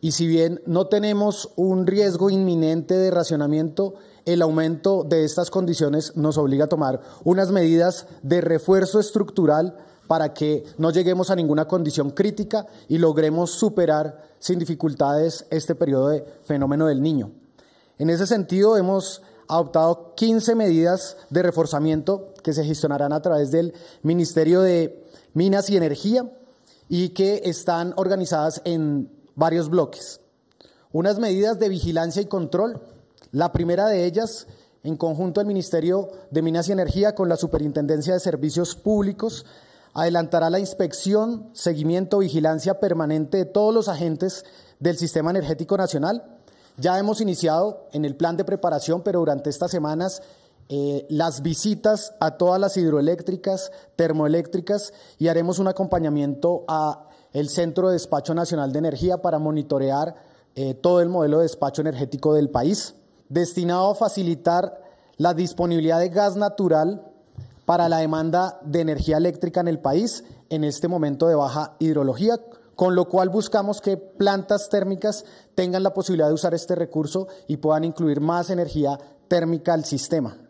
Y si bien no tenemos un riesgo inminente de racionamiento, el aumento de estas condiciones nos obliga a tomar unas medidas de refuerzo estructural para que no lleguemos a ninguna condición crítica y logremos superar sin dificultades este periodo de fenómeno del niño. En ese sentido, hemos adoptado 15 medidas de reforzamiento que se gestionarán a través del Ministerio de Minas y Energía y que están organizadas en varios bloques. Unas medidas de vigilancia y control. La primera de ellas, en conjunto del Ministerio de Minas y Energía con la Superintendencia de Servicios Públicos, adelantará la inspección, seguimiento, vigilancia permanente de todos los agentes del Sistema Energético Nacional. Ya hemos iniciado en el plan de preparación, pero durante estas semanas eh, las visitas a todas las hidroeléctricas, termoeléctricas y haremos un acompañamiento a el Centro de Despacho Nacional de Energía para monitorear eh, todo el modelo de despacho energético del país, destinado a facilitar la disponibilidad de gas natural para la demanda de energía eléctrica en el país en este momento de baja hidrología, con lo cual buscamos que plantas térmicas tengan la posibilidad de usar este recurso y puedan incluir más energía térmica al sistema.